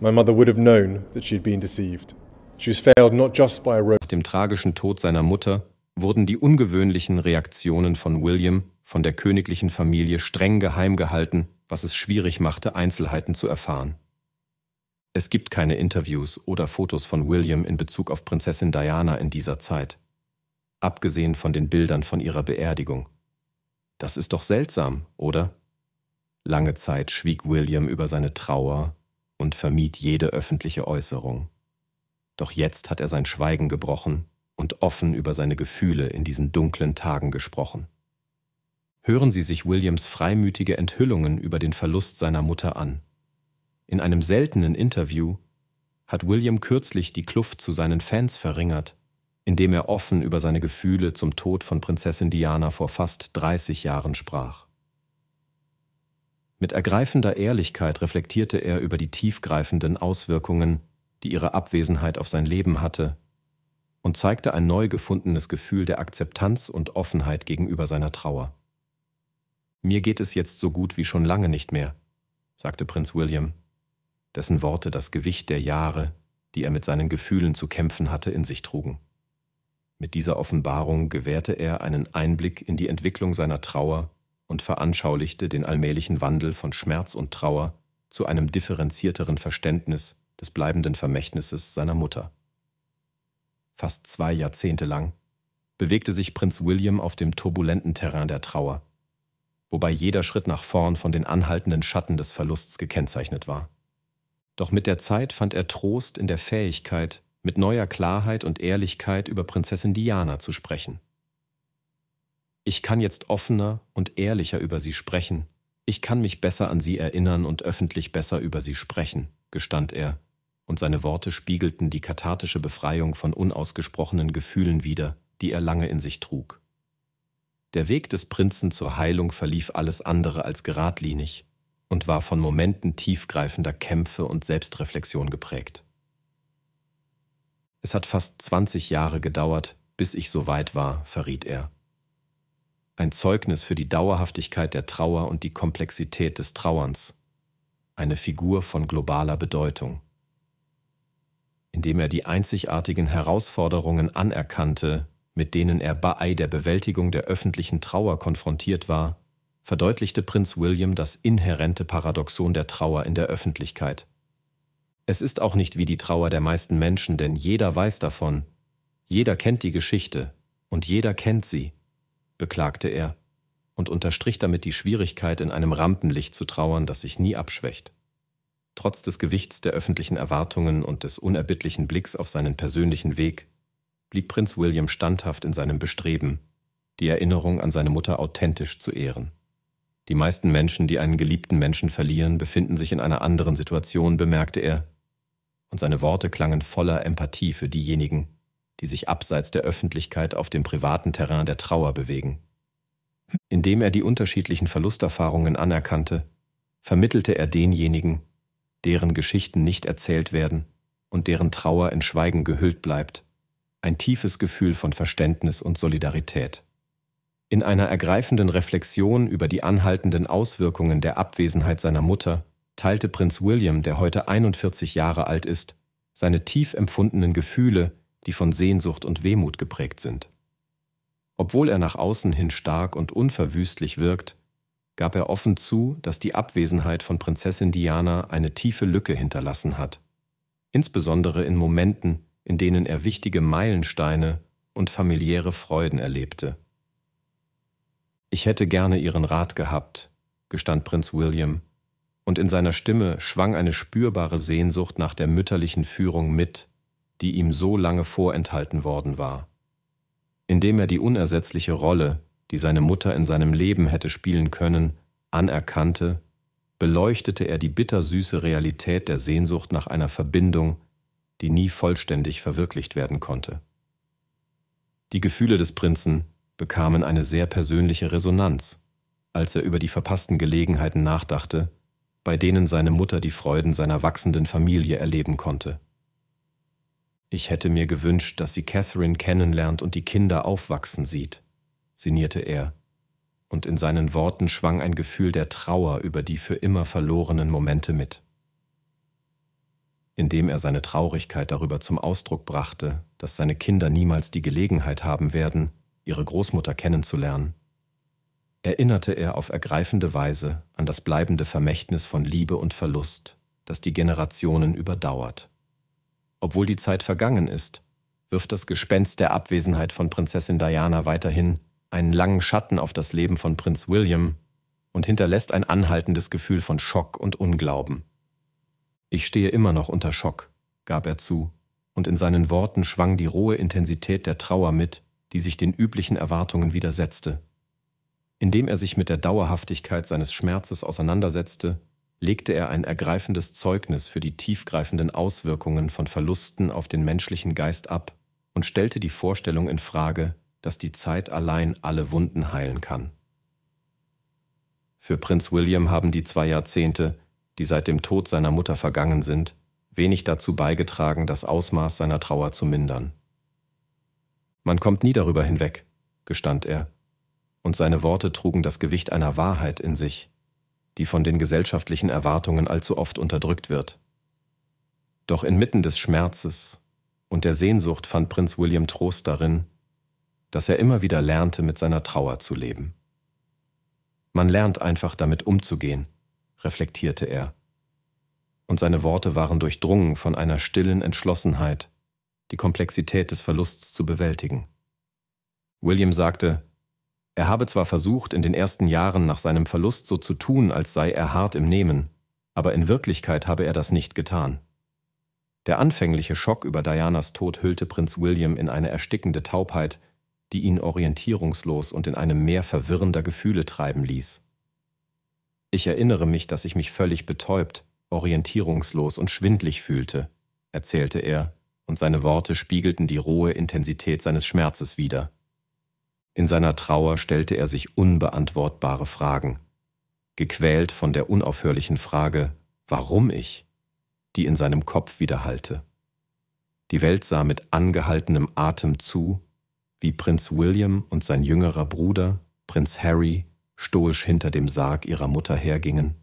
My mother would have known that she had been deceived. She was failed not just by a rope. Nach dem tragischen Tod seiner Mutter wurden die ungewöhnlichen Reaktionen von William von der königlichen Familie streng geheim gehalten, was es schwierig machte, Einzelheiten zu erfahren. Es gibt keine Interviews oder Fotos von William in Bezug auf Prinzessin Diana in dieser Zeit, abgesehen von den Bildern von ihrer Beerdigung. Das ist doch seltsam, oder? Lange Zeit schwieg William über seine Trauer, und vermied jede öffentliche Äußerung. Doch jetzt hat er sein Schweigen gebrochen und offen über seine Gefühle in diesen dunklen Tagen gesprochen. Hören Sie sich Williams freimütige Enthüllungen über den Verlust seiner Mutter an. In einem seltenen Interview hat William kürzlich die Kluft zu seinen Fans verringert, indem er offen über seine Gefühle zum Tod von Prinzessin Diana vor fast 30 Jahren sprach. Mit ergreifender Ehrlichkeit reflektierte er über die tiefgreifenden Auswirkungen, die ihre Abwesenheit auf sein Leben hatte, und zeigte ein neu gefundenes Gefühl der Akzeptanz und Offenheit gegenüber seiner Trauer. Mir geht es jetzt so gut wie schon lange nicht mehr, sagte Prinz William, dessen Worte das Gewicht der Jahre, die er mit seinen Gefühlen zu kämpfen hatte, in sich trugen. Mit dieser Offenbarung gewährte er einen Einblick in die Entwicklung seiner Trauer und veranschaulichte den allmählichen Wandel von Schmerz und Trauer zu einem differenzierteren Verständnis des bleibenden Vermächtnisses seiner Mutter. Fast zwei Jahrzehnte lang bewegte sich Prinz William auf dem turbulenten Terrain der Trauer, wobei jeder Schritt nach vorn von den anhaltenden Schatten des Verlusts gekennzeichnet war. Doch mit der Zeit fand er Trost in der Fähigkeit, mit neuer Klarheit und Ehrlichkeit über Prinzessin Diana zu sprechen. Ich kann jetzt offener und ehrlicher über sie sprechen. Ich kann mich besser an sie erinnern und öffentlich besser über sie sprechen, gestand er, und seine Worte spiegelten die kathartische Befreiung von unausgesprochenen Gefühlen wider, die er lange in sich trug. Der Weg des Prinzen zur Heilung verlief alles andere als geradlinig und war von Momenten tiefgreifender Kämpfe und Selbstreflexion geprägt. Es hat fast zwanzig Jahre gedauert, bis ich so weit war, verriet er ein Zeugnis für die Dauerhaftigkeit der Trauer und die Komplexität des Trauerns, eine Figur von globaler Bedeutung. Indem er die einzigartigen Herausforderungen anerkannte, mit denen er bei der Bewältigung der öffentlichen Trauer konfrontiert war, verdeutlichte Prinz William das inhärente Paradoxon der Trauer in der Öffentlichkeit. Es ist auch nicht wie die Trauer der meisten Menschen, denn jeder weiß davon, jeder kennt die Geschichte und jeder kennt sie beklagte er und unterstrich damit die Schwierigkeit, in einem Rampenlicht zu trauern, das sich nie abschwächt. Trotz des Gewichts der öffentlichen Erwartungen und des unerbittlichen Blicks auf seinen persönlichen Weg blieb Prinz William standhaft in seinem Bestreben, die Erinnerung an seine Mutter authentisch zu ehren. Die meisten Menschen, die einen geliebten Menschen verlieren, befinden sich in einer anderen Situation, bemerkte er, und seine Worte klangen voller Empathie für diejenigen, die sich abseits der Öffentlichkeit auf dem privaten Terrain der Trauer bewegen. Indem er die unterschiedlichen Verlusterfahrungen anerkannte, vermittelte er denjenigen, deren Geschichten nicht erzählt werden und deren Trauer in Schweigen gehüllt bleibt, ein tiefes Gefühl von Verständnis und Solidarität. In einer ergreifenden Reflexion über die anhaltenden Auswirkungen der Abwesenheit seiner Mutter teilte Prinz William, der heute 41 Jahre alt ist, seine tief empfundenen Gefühle die von Sehnsucht und Wehmut geprägt sind. Obwohl er nach außen hin stark und unverwüstlich wirkt, gab er offen zu, dass die Abwesenheit von Prinzessin Diana eine tiefe Lücke hinterlassen hat, insbesondere in Momenten, in denen er wichtige Meilensteine und familiäre Freuden erlebte. Ich hätte gerne Ihren Rat gehabt, gestand Prinz William, und in seiner Stimme schwang eine spürbare Sehnsucht nach der mütterlichen Führung mit, die ihm so lange vorenthalten worden war. Indem er die unersetzliche Rolle, die seine Mutter in seinem Leben hätte spielen können, anerkannte, beleuchtete er die bittersüße Realität der Sehnsucht nach einer Verbindung, die nie vollständig verwirklicht werden konnte. Die Gefühle des Prinzen bekamen eine sehr persönliche Resonanz, als er über die verpassten Gelegenheiten nachdachte, bei denen seine Mutter die Freuden seiner wachsenden Familie erleben konnte. Ich hätte mir gewünscht, dass sie Catherine kennenlernt und die Kinder aufwachsen sieht, sinnierte er, und in seinen Worten schwang ein Gefühl der Trauer über die für immer verlorenen Momente mit. Indem er seine Traurigkeit darüber zum Ausdruck brachte, dass seine Kinder niemals die Gelegenheit haben werden, ihre Großmutter kennenzulernen, erinnerte er auf ergreifende Weise an das bleibende Vermächtnis von Liebe und Verlust, das die Generationen überdauert obwohl die Zeit vergangen ist, wirft das Gespenst der Abwesenheit von Prinzessin Diana weiterhin einen langen Schatten auf das Leben von Prinz William und hinterlässt ein anhaltendes Gefühl von Schock und Unglauben. Ich stehe immer noch unter Schock, gab er zu, und in seinen Worten schwang die rohe Intensität der Trauer mit, die sich den üblichen Erwartungen widersetzte. Indem er sich mit der Dauerhaftigkeit seines Schmerzes auseinandersetzte, legte er ein ergreifendes Zeugnis für die tiefgreifenden Auswirkungen von Verlusten auf den menschlichen Geist ab und stellte die Vorstellung in Frage, dass die Zeit allein alle Wunden heilen kann. Für Prinz William haben die zwei Jahrzehnte, die seit dem Tod seiner Mutter vergangen sind, wenig dazu beigetragen, das Ausmaß seiner Trauer zu mindern. Man kommt nie darüber hinweg, gestand er, und seine Worte trugen das Gewicht einer Wahrheit in sich, die von den gesellschaftlichen Erwartungen allzu oft unterdrückt wird. Doch inmitten des Schmerzes und der Sehnsucht fand Prinz William Trost darin, dass er immer wieder lernte, mit seiner Trauer zu leben. Man lernt einfach damit umzugehen, reflektierte er. Und seine Worte waren durchdrungen von einer stillen Entschlossenheit, die Komplexität des Verlusts zu bewältigen. William sagte, er habe zwar versucht, in den ersten Jahren nach seinem Verlust so zu tun, als sei er hart im Nehmen, aber in Wirklichkeit habe er das nicht getan. Der anfängliche Schock über Dianas Tod hüllte Prinz William in eine erstickende Taubheit, die ihn orientierungslos und in einem Meer verwirrender Gefühle treiben ließ. Ich erinnere mich, dass ich mich völlig betäubt, orientierungslos und schwindlig fühlte, erzählte er, und seine Worte spiegelten die rohe Intensität seines Schmerzes wider. In seiner Trauer stellte er sich unbeantwortbare Fragen, gequält von der unaufhörlichen Frage, warum ich, die in seinem Kopf widerhallte. Die Welt sah mit angehaltenem Atem zu, wie Prinz William und sein jüngerer Bruder, Prinz Harry, stoisch hinter dem Sarg ihrer Mutter hergingen.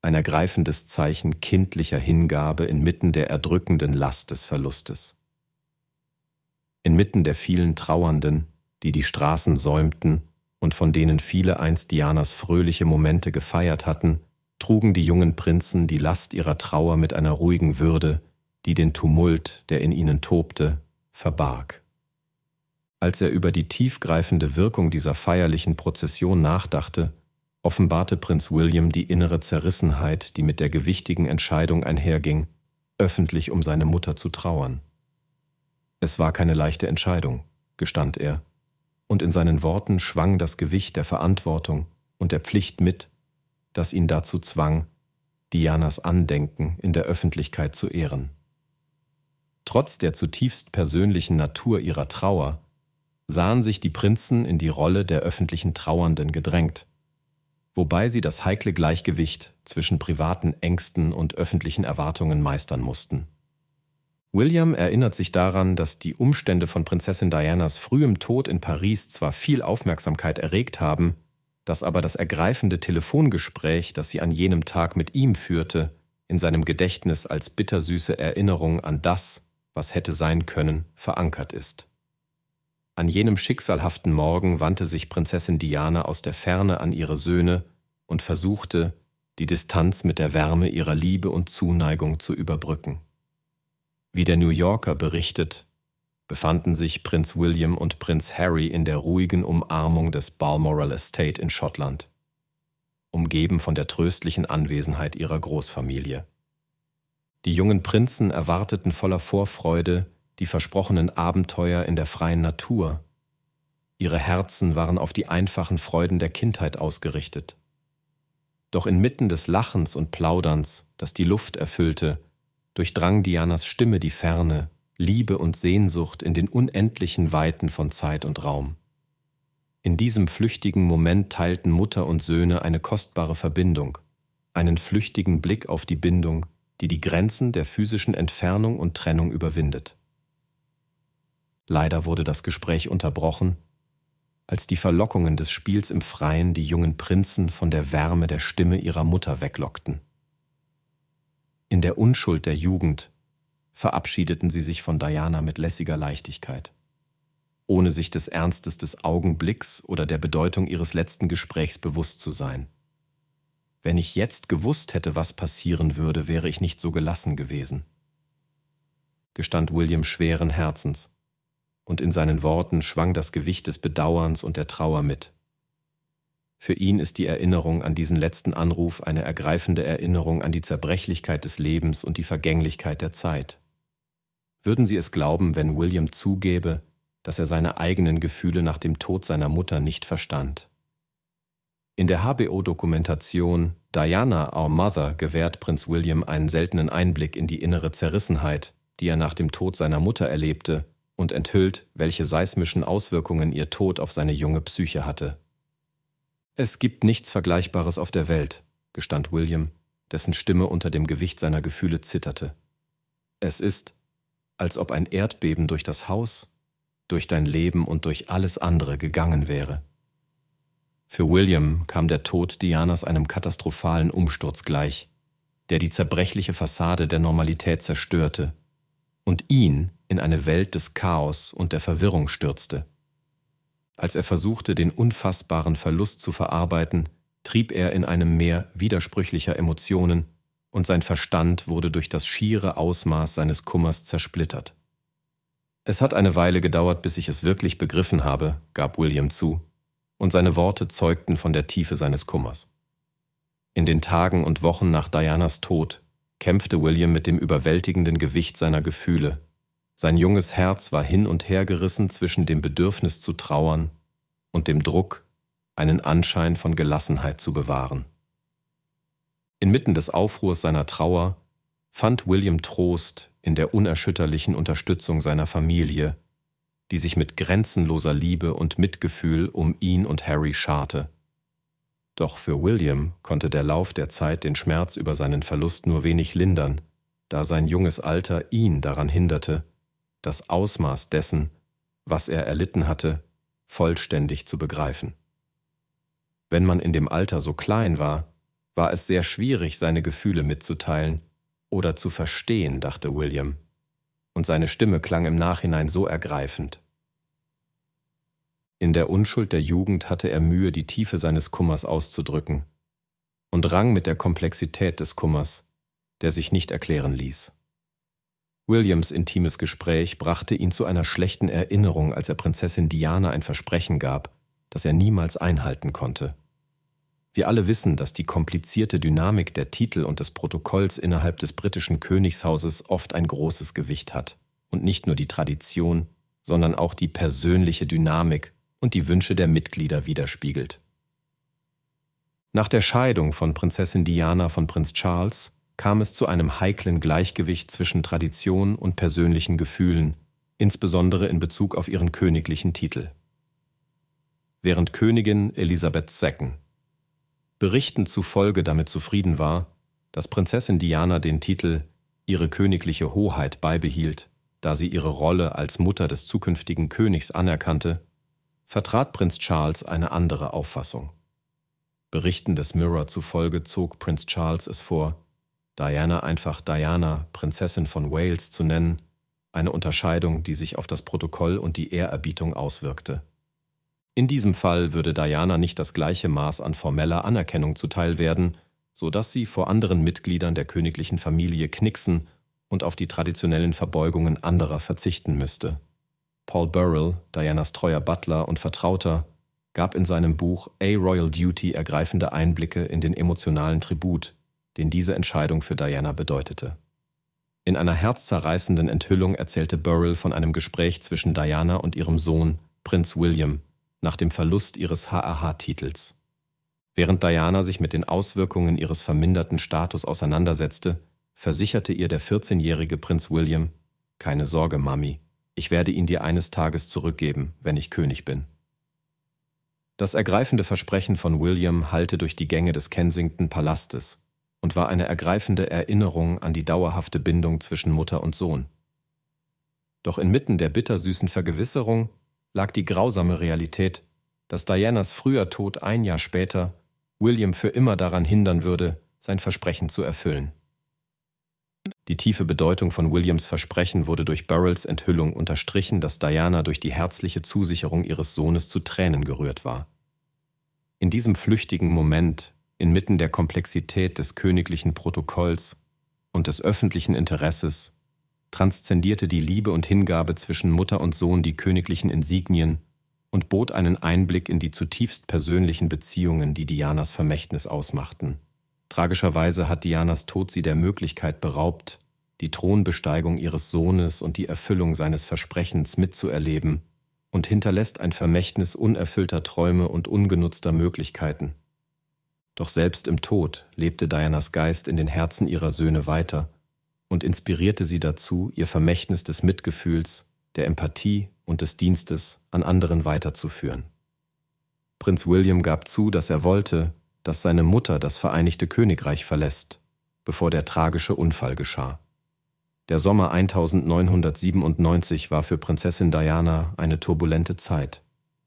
Ein ergreifendes Zeichen kindlicher Hingabe inmitten der erdrückenden Last des Verlustes. Inmitten der vielen Trauernden, die die Straßen säumten und von denen viele einst Dianas fröhliche Momente gefeiert hatten, trugen die jungen Prinzen die Last ihrer Trauer mit einer ruhigen Würde, die den Tumult, der in ihnen tobte, verbarg. Als er über die tiefgreifende Wirkung dieser feierlichen Prozession nachdachte, offenbarte Prinz William die innere Zerrissenheit, die mit der gewichtigen Entscheidung einherging, öffentlich um seine Mutter zu trauern. Es war keine leichte Entscheidung, gestand er und in seinen Worten schwang das Gewicht der Verantwortung und der Pflicht mit, das ihn dazu zwang, Dianas Andenken in der Öffentlichkeit zu ehren. Trotz der zutiefst persönlichen Natur ihrer Trauer sahen sich die Prinzen in die Rolle der öffentlichen Trauernden gedrängt, wobei sie das heikle Gleichgewicht zwischen privaten Ängsten und öffentlichen Erwartungen meistern mussten. William erinnert sich daran, dass die Umstände von Prinzessin Dianas frühem Tod in Paris zwar viel Aufmerksamkeit erregt haben, dass aber das ergreifende Telefongespräch, das sie an jenem Tag mit ihm führte, in seinem Gedächtnis als bittersüße Erinnerung an das, was hätte sein können, verankert ist. An jenem schicksalhaften Morgen wandte sich Prinzessin Diana aus der Ferne an ihre Söhne und versuchte, die Distanz mit der Wärme ihrer Liebe und Zuneigung zu überbrücken. Wie der New Yorker berichtet, befanden sich Prinz William und Prinz Harry in der ruhigen Umarmung des Balmoral Estate in Schottland, umgeben von der tröstlichen Anwesenheit ihrer Großfamilie. Die jungen Prinzen erwarteten voller Vorfreude die versprochenen Abenteuer in der freien Natur. Ihre Herzen waren auf die einfachen Freuden der Kindheit ausgerichtet. Doch inmitten des Lachens und Plauderns, das die Luft erfüllte, durchdrang Dianas Stimme die Ferne, Liebe und Sehnsucht in den unendlichen Weiten von Zeit und Raum. In diesem flüchtigen Moment teilten Mutter und Söhne eine kostbare Verbindung, einen flüchtigen Blick auf die Bindung, die die Grenzen der physischen Entfernung und Trennung überwindet. Leider wurde das Gespräch unterbrochen, als die Verlockungen des Spiels im Freien die jungen Prinzen von der Wärme der Stimme ihrer Mutter weglockten. In der Unschuld der Jugend verabschiedeten sie sich von Diana mit lässiger Leichtigkeit, ohne sich des Ernstes des Augenblicks oder der Bedeutung ihres letzten Gesprächs bewusst zu sein. Wenn ich jetzt gewusst hätte, was passieren würde, wäre ich nicht so gelassen gewesen, gestand William schweren Herzens, und in seinen Worten schwang das Gewicht des Bedauerns und der Trauer mit. Für ihn ist die Erinnerung an diesen letzten Anruf eine ergreifende Erinnerung an die Zerbrechlichkeit des Lebens und die Vergänglichkeit der Zeit. Würden Sie es glauben, wenn William zugäbe, dass er seine eigenen Gefühle nach dem Tod seiner Mutter nicht verstand? In der HBO-Dokumentation Diana, Our Mother gewährt Prinz William einen seltenen Einblick in die innere Zerrissenheit, die er nach dem Tod seiner Mutter erlebte, und enthüllt, welche seismischen Auswirkungen ihr Tod auf seine junge Psyche hatte. Es gibt nichts Vergleichbares auf der Welt, gestand William, dessen Stimme unter dem Gewicht seiner Gefühle zitterte. Es ist, als ob ein Erdbeben durch das Haus, durch dein Leben und durch alles andere gegangen wäre. Für William kam der Tod Dianas einem katastrophalen Umsturz gleich, der die zerbrechliche Fassade der Normalität zerstörte und ihn in eine Welt des Chaos und der Verwirrung stürzte. Als er versuchte, den unfassbaren Verlust zu verarbeiten, trieb er in einem Meer widersprüchlicher Emotionen, und sein Verstand wurde durch das schiere Ausmaß seines Kummers zersplittert. Es hat eine Weile gedauert, bis ich es wirklich begriffen habe, gab William zu, und seine Worte zeugten von der Tiefe seines Kummers. In den Tagen und Wochen nach Dianas Tod kämpfte William mit dem überwältigenden Gewicht seiner Gefühle, sein junges Herz war hin und her gerissen zwischen dem Bedürfnis zu trauern und dem Druck, einen Anschein von Gelassenheit zu bewahren. Inmitten des Aufruhrs seiner Trauer fand William Trost in der unerschütterlichen Unterstützung seiner Familie, die sich mit grenzenloser Liebe und Mitgefühl um ihn und Harry scharte. Doch für William konnte der Lauf der Zeit den Schmerz über seinen Verlust nur wenig lindern, da sein junges Alter ihn daran hinderte, das Ausmaß dessen, was er erlitten hatte, vollständig zu begreifen. Wenn man in dem Alter so klein war, war es sehr schwierig, seine Gefühle mitzuteilen oder zu verstehen, dachte William, und seine Stimme klang im Nachhinein so ergreifend. In der Unschuld der Jugend hatte er Mühe, die Tiefe seines Kummers auszudrücken und rang mit der Komplexität des Kummers, der sich nicht erklären ließ. Williams intimes Gespräch brachte ihn zu einer schlechten Erinnerung, als er Prinzessin Diana ein Versprechen gab, das er niemals einhalten konnte. Wir alle wissen, dass die komplizierte Dynamik der Titel und des Protokolls innerhalb des britischen Königshauses oft ein großes Gewicht hat und nicht nur die Tradition, sondern auch die persönliche Dynamik und die Wünsche der Mitglieder widerspiegelt. Nach der Scheidung von Prinzessin Diana von Prinz Charles kam es zu einem heiklen Gleichgewicht zwischen Tradition und persönlichen Gefühlen, insbesondere in Bezug auf ihren königlichen Titel. Während Königin Elisabeth II. Berichten zufolge damit zufrieden war, dass Prinzessin Diana den Titel ihre königliche Hoheit beibehielt, da sie ihre Rolle als Mutter des zukünftigen Königs anerkannte, vertrat Prinz Charles eine andere Auffassung. Berichten des Mirror zufolge zog Prinz Charles es vor, Diana einfach Diana, Prinzessin von Wales, zu nennen, eine Unterscheidung, die sich auf das Protokoll und die Ehrerbietung auswirkte. In diesem Fall würde Diana nicht das gleiche Maß an formeller Anerkennung zuteil werden, so dass sie vor anderen Mitgliedern der königlichen Familie knicksen und auf die traditionellen Verbeugungen anderer verzichten müsste. Paul Burrell, Dianas treuer Butler und Vertrauter, gab in seinem Buch A Royal Duty ergreifende Einblicke in den emotionalen Tribut, den diese Entscheidung für Diana bedeutete. In einer herzzerreißenden Enthüllung erzählte Burrell von einem Gespräch zwischen Diana und ihrem Sohn, Prinz William, nach dem Verlust ihres HAH-Titels. Während Diana sich mit den Auswirkungen ihres verminderten Status auseinandersetzte, versicherte ihr der 14-jährige Prinz William, keine Sorge, Mami, ich werde ihn dir eines Tages zurückgeben, wenn ich König bin. Das ergreifende Versprechen von William hallte durch die Gänge des Kensington Palastes, und war eine ergreifende Erinnerung an die dauerhafte Bindung zwischen Mutter und Sohn. Doch inmitten der bittersüßen Vergewisserung lag die grausame Realität, dass Dianas früher Tod ein Jahr später William für immer daran hindern würde, sein Versprechen zu erfüllen. Die tiefe Bedeutung von Williams Versprechen wurde durch Burrells Enthüllung unterstrichen, dass Diana durch die herzliche Zusicherung ihres Sohnes zu Tränen gerührt war. In diesem flüchtigen Moment inmitten der Komplexität des königlichen Protokolls und des öffentlichen Interesses transzendierte die Liebe und Hingabe zwischen Mutter und Sohn die königlichen Insignien und bot einen Einblick in die zutiefst persönlichen Beziehungen, die Dianas Vermächtnis ausmachten. Tragischerweise hat Dianas Tod sie der Möglichkeit beraubt, die Thronbesteigung ihres Sohnes und die Erfüllung seines Versprechens mitzuerleben und hinterlässt ein Vermächtnis unerfüllter Träume und ungenutzter Möglichkeiten. Doch selbst im Tod lebte Dianas Geist in den Herzen ihrer Söhne weiter und inspirierte sie dazu, ihr Vermächtnis des Mitgefühls, der Empathie und des Dienstes an anderen weiterzuführen. Prinz William gab zu, dass er wollte, dass seine Mutter das Vereinigte Königreich verlässt, bevor der tragische Unfall geschah. Der Sommer 1997 war für Prinzessin Diana eine turbulente Zeit,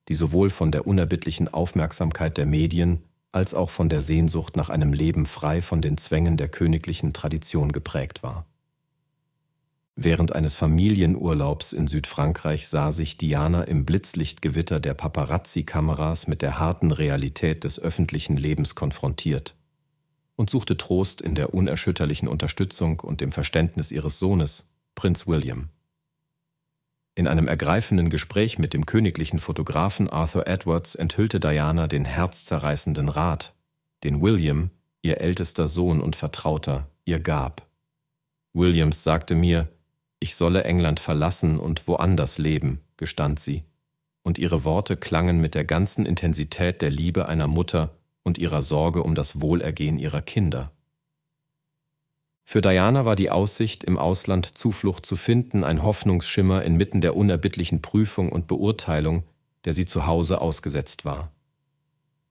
die sowohl von der unerbittlichen Aufmerksamkeit der Medien als auch von der Sehnsucht nach einem Leben frei von den Zwängen der königlichen Tradition geprägt war. Während eines Familienurlaubs in Südfrankreich sah sich Diana im Blitzlichtgewitter der Paparazzi-Kameras mit der harten Realität des öffentlichen Lebens konfrontiert und suchte Trost in der unerschütterlichen Unterstützung und dem Verständnis ihres Sohnes, Prinz William. In einem ergreifenden Gespräch mit dem königlichen Fotografen Arthur Edwards enthüllte Diana den herzzerreißenden Rat, den William, ihr ältester Sohn und Vertrauter, ihr gab. Williams sagte mir, ich solle England verlassen und woanders leben, gestand sie, und ihre Worte klangen mit der ganzen Intensität der Liebe einer Mutter und ihrer Sorge um das Wohlergehen ihrer Kinder. Für Diana war die Aussicht, im Ausland Zuflucht zu finden, ein Hoffnungsschimmer inmitten der unerbittlichen Prüfung und Beurteilung, der sie zu Hause ausgesetzt war.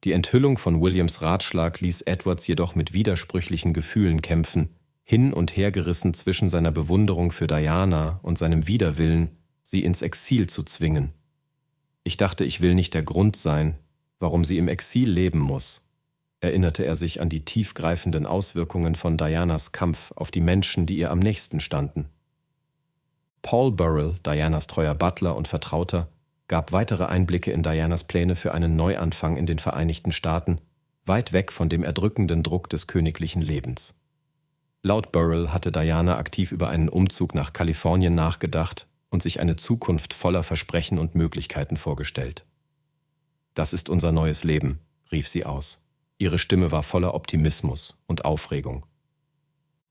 Die Enthüllung von Williams Ratschlag ließ Edwards jedoch mit widersprüchlichen Gefühlen kämpfen, hin und her gerissen zwischen seiner Bewunderung für Diana und seinem Widerwillen, sie ins Exil zu zwingen. Ich dachte, ich will nicht der Grund sein, warum sie im Exil leben muss erinnerte er sich an die tiefgreifenden Auswirkungen von Dianas Kampf auf die Menschen, die ihr am nächsten standen. Paul Burrell, Dianas treuer Butler und Vertrauter, gab weitere Einblicke in Dianas Pläne für einen Neuanfang in den Vereinigten Staaten, weit weg von dem erdrückenden Druck des königlichen Lebens. Laut Burrell hatte Diana aktiv über einen Umzug nach Kalifornien nachgedacht und sich eine Zukunft voller Versprechen und Möglichkeiten vorgestellt. Das ist unser neues Leben, rief sie aus. Ihre Stimme war voller Optimismus und Aufregung.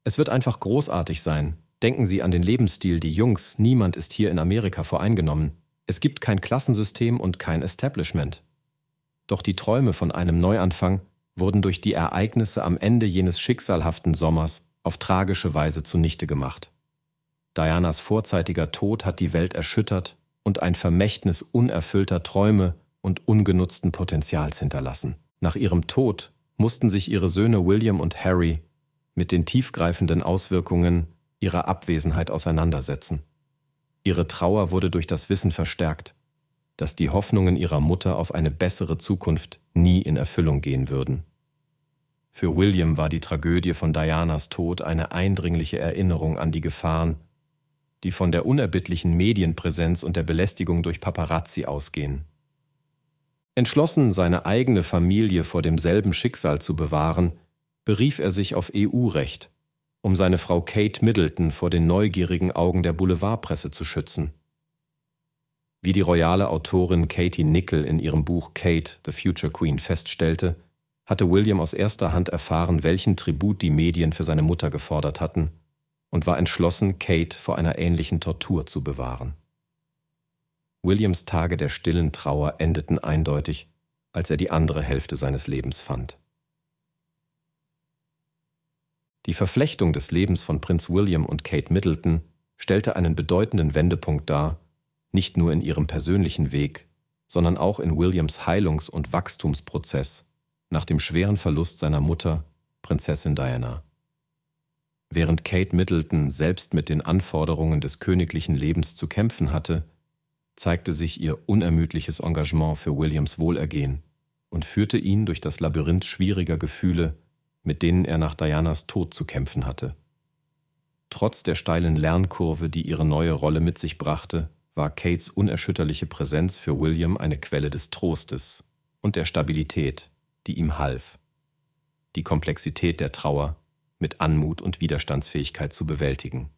Es wird einfach großartig sein. Denken Sie an den Lebensstil, die Jungs, niemand ist hier in Amerika voreingenommen. Es gibt kein Klassensystem und kein Establishment. Doch die Träume von einem Neuanfang wurden durch die Ereignisse am Ende jenes schicksalhaften Sommers auf tragische Weise zunichte gemacht. Dianas vorzeitiger Tod hat die Welt erschüttert und ein Vermächtnis unerfüllter Träume und ungenutzten Potenzials hinterlassen. Nach ihrem Tod mussten sich ihre Söhne William und Harry mit den tiefgreifenden Auswirkungen ihrer Abwesenheit auseinandersetzen. Ihre Trauer wurde durch das Wissen verstärkt, dass die Hoffnungen ihrer Mutter auf eine bessere Zukunft nie in Erfüllung gehen würden. Für William war die Tragödie von Dianas Tod eine eindringliche Erinnerung an die Gefahren, die von der unerbittlichen Medienpräsenz und der Belästigung durch Paparazzi ausgehen. Entschlossen, seine eigene Familie vor demselben Schicksal zu bewahren, berief er sich auf EU-Recht, um seine Frau Kate Middleton vor den neugierigen Augen der Boulevardpresse zu schützen. Wie die royale Autorin Katie Nickel in ihrem Buch Kate, The Future Queen feststellte, hatte William aus erster Hand erfahren, welchen Tribut die Medien für seine Mutter gefordert hatten und war entschlossen, Kate vor einer ähnlichen Tortur zu bewahren. Williams Tage der stillen Trauer endeten eindeutig, als er die andere Hälfte seines Lebens fand. Die Verflechtung des Lebens von Prinz William und Kate Middleton stellte einen bedeutenden Wendepunkt dar, nicht nur in ihrem persönlichen Weg, sondern auch in Williams Heilungs- und Wachstumsprozess nach dem schweren Verlust seiner Mutter, Prinzessin Diana. Während Kate Middleton selbst mit den Anforderungen des königlichen Lebens zu kämpfen hatte, zeigte sich ihr unermüdliches Engagement für Williams Wohlergehen und führte ihn durch das Labyrinth schwieriger Gefühle, mit denen er nach Dianas Tod zu kämpfen hatte. Trotz der steilen Lernkurve, die ihre neue Rolle mit sich brachte, war Kates unerschütterliche Präsenz für William eine Quelle des Trostes und der Stabilität, die ihm half, die Komplexität der Trauer mit Anmut und Widerstandsfähigkeit zu bewältigen.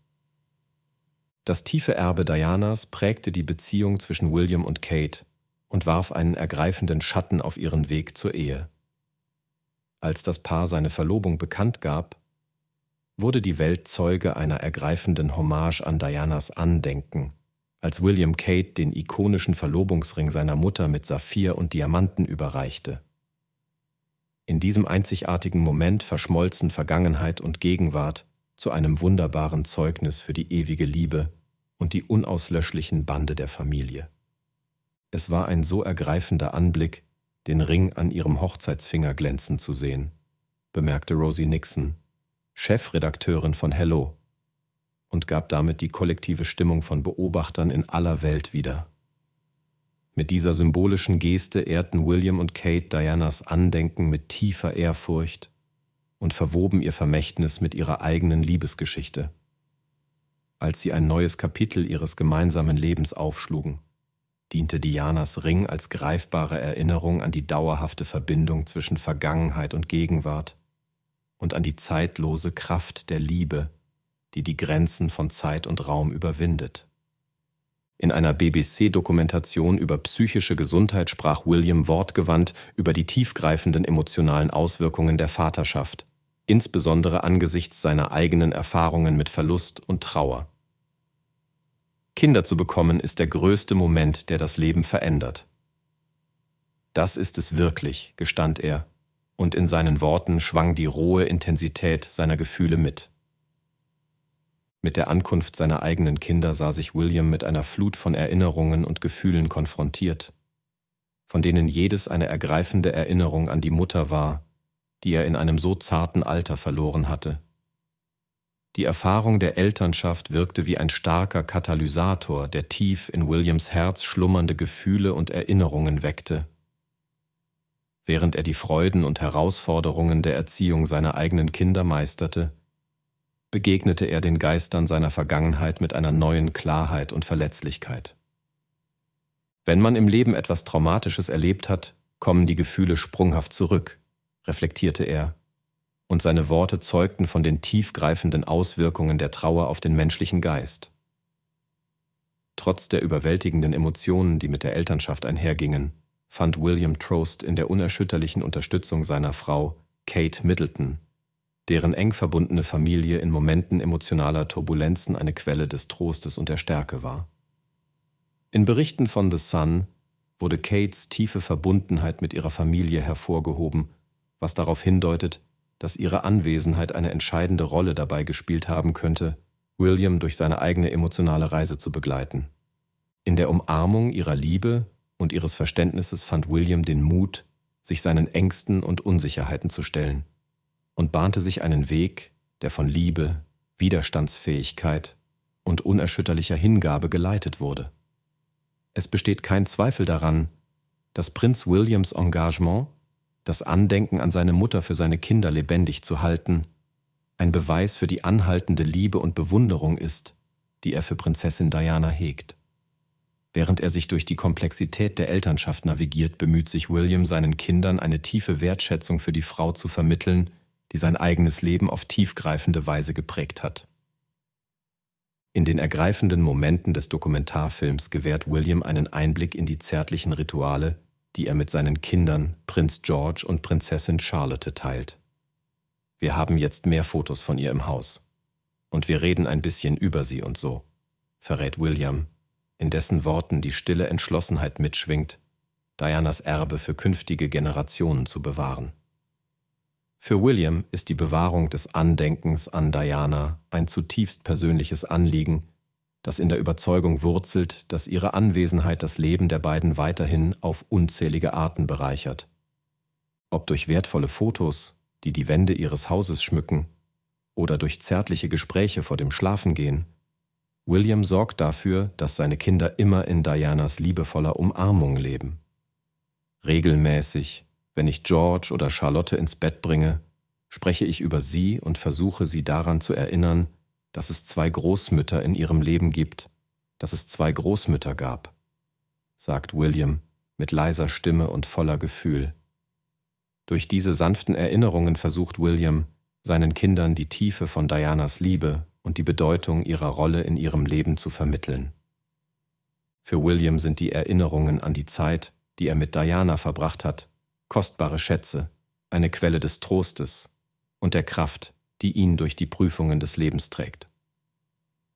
Das tiefe Erbe Dianas prägte die Beziehung zwischen William und Kate und warf einen ergreifenden Schatten auf ihren Weg zur Ehe. Als das Paar seine Verlobung bekannt gab, wurde die Welt Zeuge einer ergreifenden Hommage an Dianas Andenken, als William Kate den ikonischen Verlobungsring seiner Mutter mit Saphir und Diamanten überreichte. In diesem einzigartigen Moment verschmolzen Vergangenheit und Gegenwart zu einem wunderbaren Zeugnis für die ewige Liebe, und die unauslöschlichen Bande der Familie. Es war ein so ergreifender Anblick, den Ring an ihrem Hochzeitsfinger glänzen zu sehen, bemerkte Rosie Nixon, Chefredakteurin von Hello, und gab damit die kollektive Stimmung von Beobachtern in aller Welt wieder. Mit dieser symbolischen Geste ehrten William und Kate Dianas Andenken mit tiefer Ehrfurcht und verwoben ihr Vermächtnis mit ihrer eigenen Liebesgeschichte als sie ein neues Kapitel ihres gemeinsamen Lebens aufschlugen, diente Dianas Ring als greifbare Erinnerung an die dauerhafte Verbindung zwischen Vergangenheit und Gegenwart und an die zeitlose Kraft der Liebe, die die Grenzen von Zeit und Raum überwindet. In einer BBC-Dokumentation über psychische Gesundheit sprach William wortgewandt über die tiefgreifenden emotionalen Auswirkungen der Vaterschaft, insbesondere angesichts seiner eigenen Erfahrungen mit Verlust und Trauer. Kinder zu bekommen ist der größte Moment, der das Leben verändert. Das ist es wirklich, gestand er, und in seinen Worten schwang die rohe Intensität seiner Gefühle mit. Mit der Ankunft seiner eigenen Kinder sah sich William mit einer Flut von Erinnerungen und Gefühlen konfrontiert, von denen jedes eine ergreifende Erinnerung an die Mutter war, die er in einem so zarten Alter verloren hatte. Die Erfahrung der Elternschaft wirkte wie ein starker Katalysator, der tief in Williams Herz schlummernde Gefühle und Erinnerungen weckte. Während er die Freuden und Herausforderungen der Erziehung seiner eigenen Kinder meisterte, begegnete er den Geistern seiner Vergangenheit mit einer neuen Klarheit und Verletzlichkeit. Wenn man im Leben etwas Traumatisches erlebt hat, kommen die Gefühle sprunghaft zurück, reflektierte er, und seine Worte zeugten von den tiefgreifenden Auswirkungen der Trauer auf den menschlichen Geist. Trotz der überwältigenden Emotionen, die mit der Elternschaft einhergingen, fand William Trost in der unerschütterlichen Unterstützung seiner Frau Kate Middleton, deren eng verbundene Familie in Momenten emotionaler Turbulenzen eine Quelle des Trostes und der Stärke war. In Berichten von The Sun wurde Kates tiefe Verbundenheit mit ihrer Familie hervorgehoben was darauf hindeutet, dass ihre Anwesenheit eine entscheidende Rolle dabei gespielt haben könnte, William durch seine eigene emotionale Reise zu begleiten. In der Umarmung ihrer Liebe und ihres Verständnisses fand William den Mut, sich seinen Ängsten und Unsicherheiten zu stellen und bahnte sich einen Weg, der von Liebe, Widerstandsfähigkeit und unerschütterlicher Hingabe geleitet wurde. Es besteht kein Zweifel daran, dass Prinz Williams Engagement das Andenken an seine Mutter für seine Kinder lebendig zu halten, ein Beweis für die anhaltende Liebe und Bewunderung ist, die er für Prinzessin Diana hegt. Während er sich durch die Komplexität der Elternschaft navigiert, bemüht sich William, seinen Kindern eine tiefe Wertschätzung für die Frau zu vermitteln, die sein eigenes Leben auf tiefgreifende Weise geprägt hat. In den ergreifenden Momenten des Dokumentarfilms gewährt William einen Einblick in die zärtlichen Rituale, die er mit seinen Kindern, Prinz George und Prinzessin Charlotte teilt. Wir haben jetzt mehr Fotos von ihr im Haus. Und wir reden ein bisschen über sie und so, verrät William, in dessen Worten die stille Entschlossenheit mitschwingt, Dianas Erbe für künftige Generationen zu bewahren. Für William ist die Bewahrung des Andenkens an Diana ein zutiefst persönliches Anliegen, das in der Überzeugung wurzelt, dass ihre Anwesenheit das Leben der beiden weiterhin auf unzählige Arten bereichert. Ob durch wertvolle Fotos, die die Wände ihres Hauses schmücken, oder durch zärtliche Gespräche vor dem Schlafengehen, William sorgt dafür, dass seine Kinder immer in Dianas liebevoller Umarmung leben. Regelmäßig, wenn ich George oder Charlotte ins Bett bringe, spreche ich über sie und versuche sie daran zu erinnern, dass es zwei Großmütter in ihrem Leben gibt, dass es zwei Großmütter gab, sagt William mit leiser Stimme und voller Gefühl. Durch diese sanften Erinnerungen versucht William, seinen Kindern die Tiefe von Dianas Liebe und die Bedeutung ihrer Rolle in ihrem Leben zu vermitteln. Für William sind die Erinnerungen an die Zeit, die er mit Diana verbracht hat, kostbare Schätze, eine Quelle des Trostes und der Kraft, die ihn durch die Prüfungen des Lebens trägt.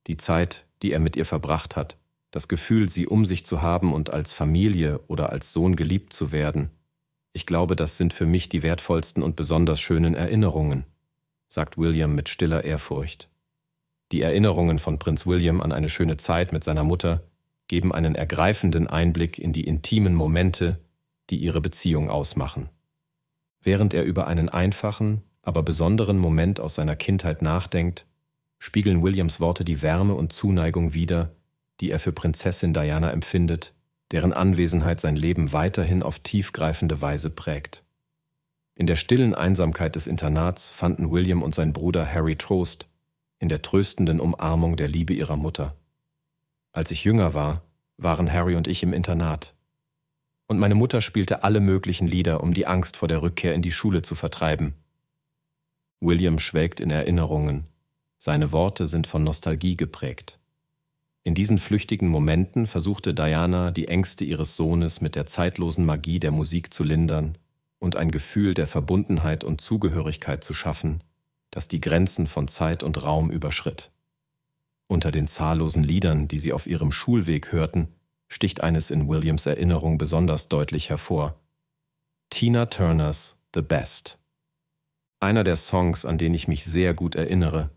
Die Zeit, die er mit ihr verbracht hat, das Gefühl, sie um sich zu haben und als Familie oder als Sohn geliebt zu werden, ich glaube, das sind für mich die wertvollsten und besonders schönen Erinnerungen, sagt William mit stiller Ehrfurcht. Die Erinnerungen von Prinz William an eine schöne Zeit mit seiner Mutter geben einen ergreifenden Einblick in die intimen Momente, die ihre Beziehung ausmachen. Während er über einen einfachen, aber besonderen Moment aus seiner Kindheit nachdenkt, spiegeln Williams Worte die Wärme und Zuneigung wider, die er für Prinzessin Diana empfindet, deren Anwesenheit sein Leben weiterhin auf tiefgreifende Weise prägt. In der stillen Einsamkeit des Internats fanden William und sein Bruder Harry Trost in der tröstenden Umarmung der Liebe ihrer Mutter. Als ich jünger war, waren Harry und ich im Internat. Und meine Mutter spielte alle möglichen Lieder, um die Angst vor der Rückkehr in die Schule zu vertreiben, William schwelgt in Erinnerungen. Seine Worte sind von Nostalgie geprägt. In diesen flüchtigen Momenten versuchte Diana, die Ängste ihres Sohnes mit der zeitlosen Magie der Musik zu lindern und ein Gefühl der Verbundenheit und Zugehörigkeit zu schaffen, das die Grenzen von Zeit und Raum überschritt. Unter den zahllosen Liedern, die sie auf ihrem Schulweg hörten, sticht eines in Williams Erinnerung besonders deutlich hervor. Tina Turners The Best einer der Songs, an den ich mich sehr gut erinnere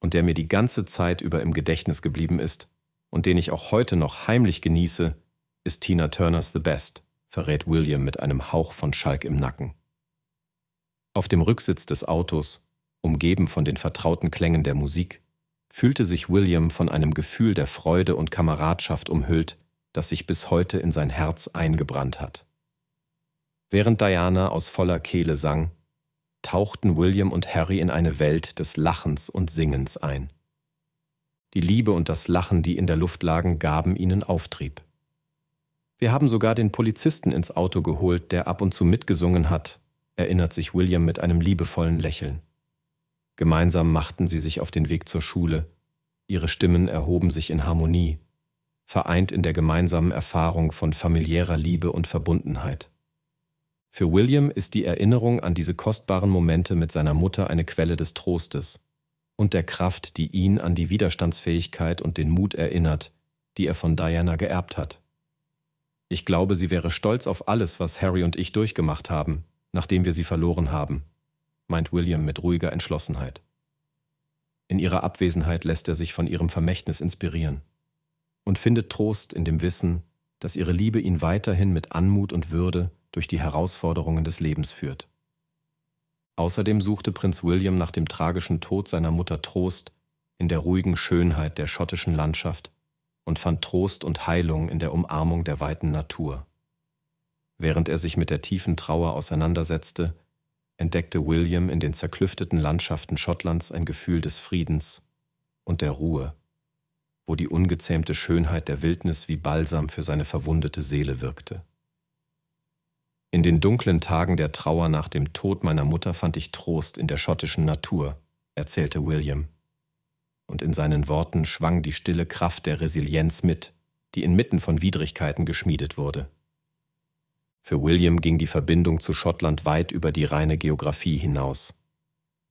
und der mir die ganze Zeit über im Gedächtnis geblieben ist und den ich auch heute noch heimlich genieße, ist Tina Turners The Best, verrät William mit einem Hauch von Schalk im Nacken. Auf dem Rücksitz des Autos, umgeben von den vertrauten Klängen der Musik, fühlte sich William von einem Gefühl der Freude und Kameradschaft umhüllt, das sich bis heute in sein Herz eingebrannt hat. Während Diana aus voller Kehle sang, tauchten William und Harry in eine Welt des Lachens und Singens ein. Die Liebe und das Lachen, die in der Luft lagen, gaben ihnen Auftrieb. Wir haben sogar den Polizisten ins Auto geholt, der ab und zu mitgesungen hat, erinnert sich William mit einem liebevollen Lächeln. Gemeinsam machten sie sich auf den Weg zur Schule. Ihre Stimmen erhoben sich in Harmonie, vereint in der gemeinsamen Erfahrung von familiärer Liebe und Verbundenheit. Für William ist die Erinnerung an diese kostbaren Momente mit seiner Mutter eine Quelle des Trostes und der Kraft, die ihn an die Widerstandsfähigkeit und den Mut erinnert, die er von Diana geerbt hat. Ich glaube, sie wäre stolz auf alles, was Harry und ich durchgemacht haben, nachdem wir sie verloren haben, meint William mit ruhiger Entschlossenheit. In ihrer Abwesenheit lässt er sich von ihrem Vermächtnis inspirieren und findet Trost in dem Wissen, dass ihre Liebe ihn weiterhin mit Anmut und Würde durch die Herausforderungen des Lebens führt. Außerdem suchte Prinz William nach dem tragischen Tod seiner Mutter Trost in der ruhigen Schönheit der schottischen Landschaft und fand Trost und Heilung in der Umarmung der weiten Natur. Während er sich mit der tiefen Trauer auseinandersetzte, entdeckte William in den zerklüfteten Landschaften Schottlands ein Gefühl des Friedens und der Ruhe, wo die ungezähmte Schönheit der Wildnis wie Balsam für seine verwundete Seele wirkte. In den dunklen Tagen der Trauer nach dem Tod meiner Mutter fand ich Trost in der schottischen Natur, erzählte William. Und in seinen Worten schwang die stille Kraft der Resilienz mit, die inmitten von Widrigkeiten geschmiedet wurde. Für William ging die Verbindung zu Schottland weit über die reine Geographie hinaus.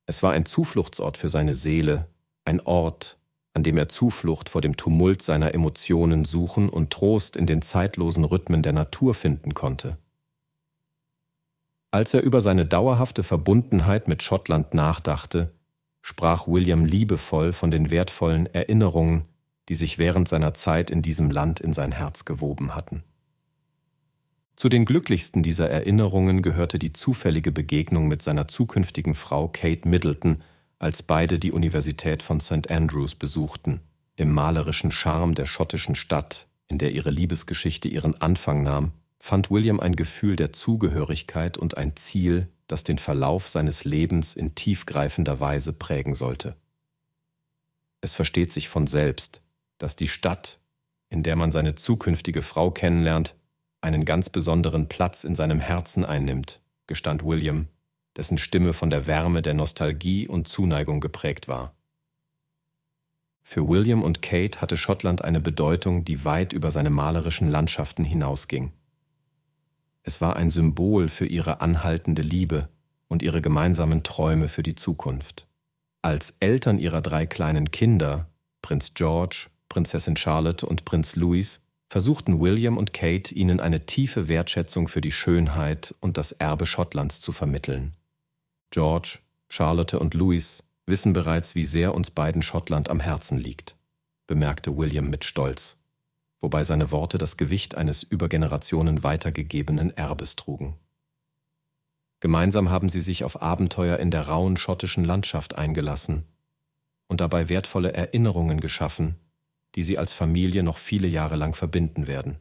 Es war ein Zufluchtsort für seine Seele, ein Ort, an dem er Zuflucht vor dem Tumult seiner Emotionen suchen und Trost in den zeitlosen Rhythmen der Natur finden konnte. Als er über seine dauerhafte Verbundenheit mit Schottland nachdachte, sprach William liebevoll von den wertvollen Erinnerungen, die sich während seiner Zeit in diesem Land in sein Herz gewoben hatten. Zu den glücklichsten dieser Erinnerungen gehörte die zufällige Begegnung mit seiner zukünftigen Frau Kate Middleton, als beide die Universität von St. Andrews besuchten, im malerischen Charme der schottischen Stadt, in der ihre Liebesgeschichte ihren Anfang nahm fand William ein Gefühl der Zugehörigkeit und ein Ziel, das den Verlauf seines Lebens in tiefgreifender Weise prägen sollte. Es versteht sich von selbst, dass die Stadt, in der man seine zukünftige Frau kennenlernt, einen ganz besonderen Platz in seinem Herzen einnimmt, gestand William, dessen Stimme von der Wärme der Nostalgie und Zuneigung geprägt war. Für William und Kate hatte Schottland eine Bedeutung, die weit über seine malerischen Landschaften hinausging. Es war ein Symbol für ihre anhaltende Liebe und ihre gemeinsamen Träume für die Zukunft. Als Eltern ihrer drei kleinen Kinder, Prinz George, Prinzessin Charlotte und Prinz Louis, versuchten William und Kate ihnen eine tiefe Wertschätzung für die Schönheit und das Erbe Schottlands zu vermitteln. George, Charlotte und Louis wissen bereits, wie sehr uns beiden Schottland am Herzen liegt, bemerkte William mit Stolz wobei seine Worte das Gewicht eines über Generationen weitergegebenen Erbes trugen. Gemeinsam haben sie sich auf Abenteuer in der rauen schottischen Landschaft eingelassen und dabei wertvolle Erinnerungen geschaffen, die sie als Familie noch viele Jahre lang verbinden werden.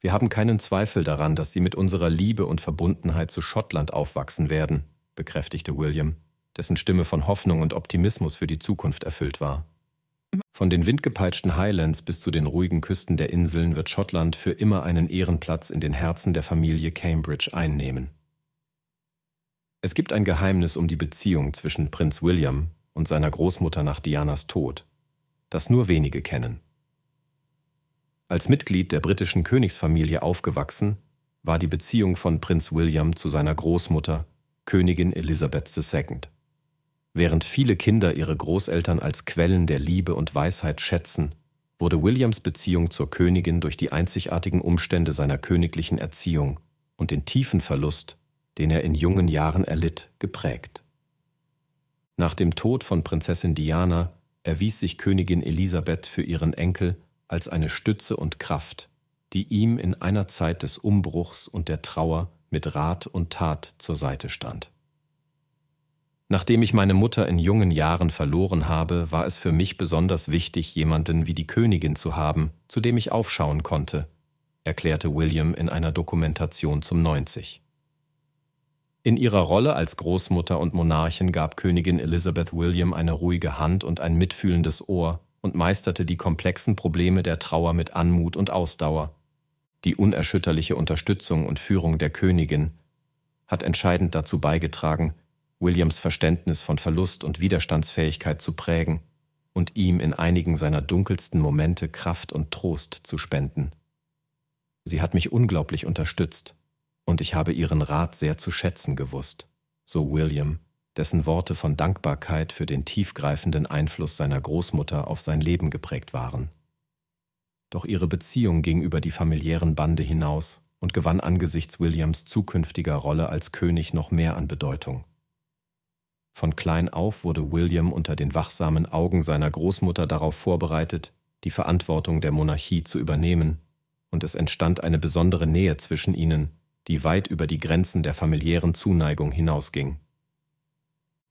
Wir haben keinen Zweifel daran, dass sie mit unserer Liebe und Verbundenheit zu Schottland aufwachsen werden, bekräftigte William, dessen Stimme von Hoffnung und Optimismus für die Zukunft erfüllt war. Von den windgepeitschten Highlands bis zu den ruhigen Küsten der Inseln wird Schottland für immer einen Ehrenplatz in den Herzen der Familie Cambridge einnehmen. Es gibt ein Geheimnis um die Beziehung zwischen Prinz William und seiner Großmutter nach Dianas Tod, das nur wenige kennen. Als Mitglied der britischen Königsfamilie aufgewachsen, war die Beziehung von Prinz William zu seiner Großmutter, Königin Elisabeth II. Während viele Kinder ihre Großeltern als Quellen der Liebe und Weisheit schätzen, wurde Williams Beziehung zur Königin durch die einzigartigen Umstände seiner königlichen Erziehung und den tiefen Verlust, den er in jungen Jahren erlitt, geprägt. Nach dem Tod von Prinzessin Diana erwies sich Königin Elisabeth für ihren Enkel als eine Stütze und Kraft, die ihm in einer Zeit des Umbruchs und der Trauer mit Rat und Tat zur Seite stand. Nachdem ich meine Mutter in jungen Jahren verloren habe, war es für mich besonders wichtig, jemanden wie die Königin zu haben, zu dem ich aufschauen konnte, erklärte William in einer Dokumentation zum 90. In ihrer Rolle als Großmutter und Monarchin gab Königin Elizabeth William eine ruhige Hand und ein mitfühlendes Ohr und meisterte die komplexen Probleme der Trauer mit Anmut und Ausdauer. Die unerschütterliche Unterstützung und Führung der Königin hat entscheidend dazu beigetragen, Williams Verständnis von Verlust und Widerstandsfähigkeit zu prägen und ihm in einigen seiner dunkelsten Momente Kraft und Trost zu spenden. Sie hat mich unglaublich unterstützt und ich habe ihren Rat sehr zu schätzen gewusst, so William, dessen Worte von Dankbarkeit für den tiefgreifenden Einfluss seiner Großmutter auf sein Leben geprägt waren. Doch ihre Beziehung ging über die familiären Bande hinaus und gewann angesichts Williams zukünftiger Rolle als König noch mehr an Bedeutung. Von klein auf wurde William unter den wachsamen Augen seiner Großmutter darauf vorbereitet, die Verantwortung der Monarchie zu übernehmen, und es entstand eine besondere Nähe zwischen ihnen, die weit über die Grenzen der familiären Zuneigung hinausging.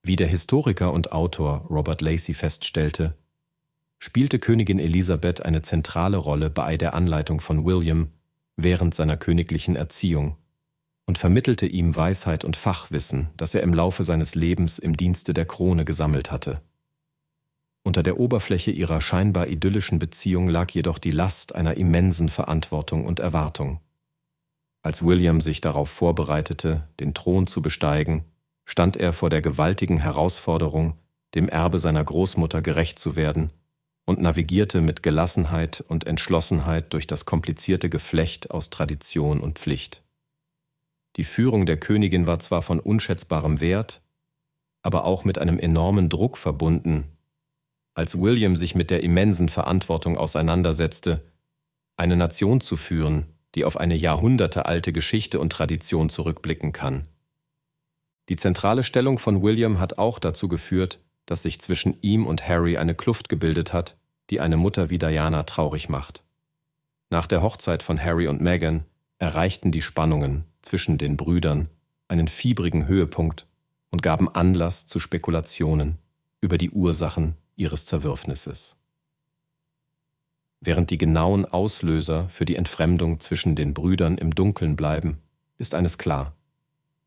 Wie der Historiker und Autor Robert Lacey feststellte, spielte Königin Elisabeth eine zentrale Rolle bei der Anleitung von William während seiner königlichen Erziehung und vermittelte ihm Weisheit und Fachwissen, das er im Laufe seines Lebens im Dienste der Krone gesammelt hatte. Unter der Oberfläche ihrer scheinbar idyllischen Beziehung lag jedoch die Last einer immensen Verantwortung und Erwartung. Als William sich darauf vorbereitete, den Thron zu besteigen, stand er vor der gewaltigen Herausforderung, dem Erbe seiner Großmutter gerecht zu werden, und navigierte mit Gelassenheit und Entschlossenheit durch das komplizierte Geflecht aus Tradition und Pflicht. Die Führung der Königin war zwar von unschätzbarem Wert, aber auch mit einem enormen Druck verbunden. Als William sich mit der immensen Verantwortung auseinandersetzte, eine Nation zu führen, die auf eine jahrhundertealte Geschichte und Tradition zurückblicken kann. Die zentrale Stellung von William hat auch dazu geführt, dass sich zwischen ihm und Harry eine Kluft gebildet hat, die eine Mutter wie Diana traurig macht. Nach der Hochzeit von Harry und Meghan erreichten die Spannungen zwischen den Brüdern einen fiebrigen Höhepunkt und gaben Anlass zu Spekulationen über die Ursachen ihres Zerwürfnisses. Während die genauen Auslöser für die Entfremdung zwischen den Brüdern im Dunkeln bleiben, ist eines klar.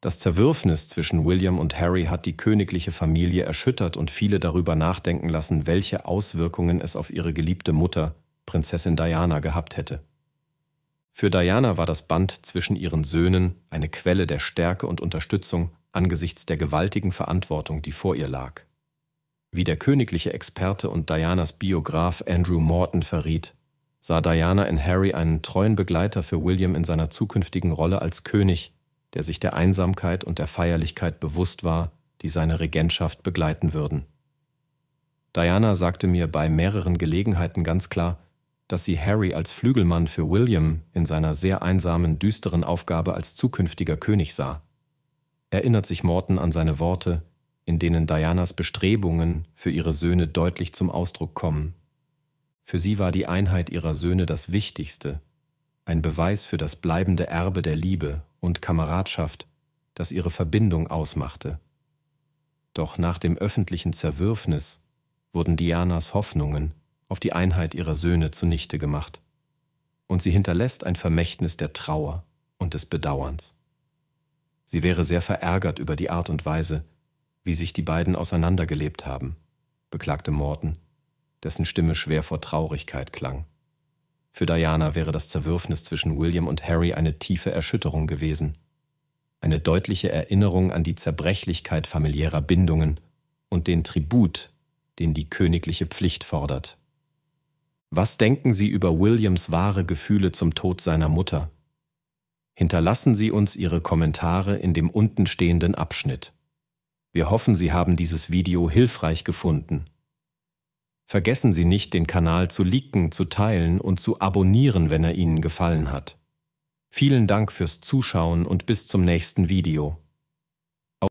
Das Zerwürfnis zwischen William und Harry hat die königliche Familie erschüttert und viele darüber nachdenken lassen, welche Auswirkungen es auf ihre geliebte Mutter, Prinzessin Diana, gehabt hätte. Für Diana war das Band zwischen ihren Söhnen eine Quelle der Stärke und Unterstützung angesichts der gewaltigen Verantwortung, die vor ihr lag. Wie der königliche Experte und Dianas Biograf Andrew Morton verriet, sah Diana in Harry einen treuen Begleiter für William in seiner zukünftigen Rolle als König, der sich der Einsamkeit und der Feierlichkeit bewusst war, die seine Regentschaft begleiten würden. Diana sagte mir bei mehreren Gelegenheiten ganz klar, dass sie Harry als Flügelmann für William in seiner sehr einsamen, düsteren Aufgabe als zukünftiger König sah. Erinnert sich Morton an seine Worte, in denen Dianas Bestrebungen für ihre Söhne deutlich zum Ausdruck kommen. Für sie war die Einheit ihrer Söhne das Wichtigste, ein Beweis für das bleibende Erbe der Liebe und Kameradschaft, das ihre Verbindung ausmachte. Doch nach dem öffentlichen Zerwürfnis wurden Dianas Hoffnungen, auf die Einheit ihrer Söhne zunichte gemacht. Und sie hinterlässt ein Vermächtnis der Trauer und des Bedauerns. Sie wäre sehr verärgert über die Art und Weise, wie sich die beiden auseinandergelebt haben, beklagte Morton, dessen Stimme schwer vor Traurigkeit klang. Für Diana wäre das Zerwürfnis zwischen William und Harry eine tiefe Erschütterung gewesen, eine deutliche Erinnerung an die Zerbrechlichkeit familiärer Bindungen und den Tribut, den die königliche Pflicht fordert. Was denken Sie über Williams wahre Gefühle zum Tod seiner Mutter? Hinterlassen Sie uns Ihre Kommentare in dem untenstehenden Abschnitt. Wir hoffen, Sie haben dieses Video hilfreich gefunden. Vergessen Sie nicht, den Kanal zu liken, zu teilen und zu abonnieren, wenn er Ihnen gefallen hat. Vielen Dank fürs Zuschauen und bis zum nächsten Video.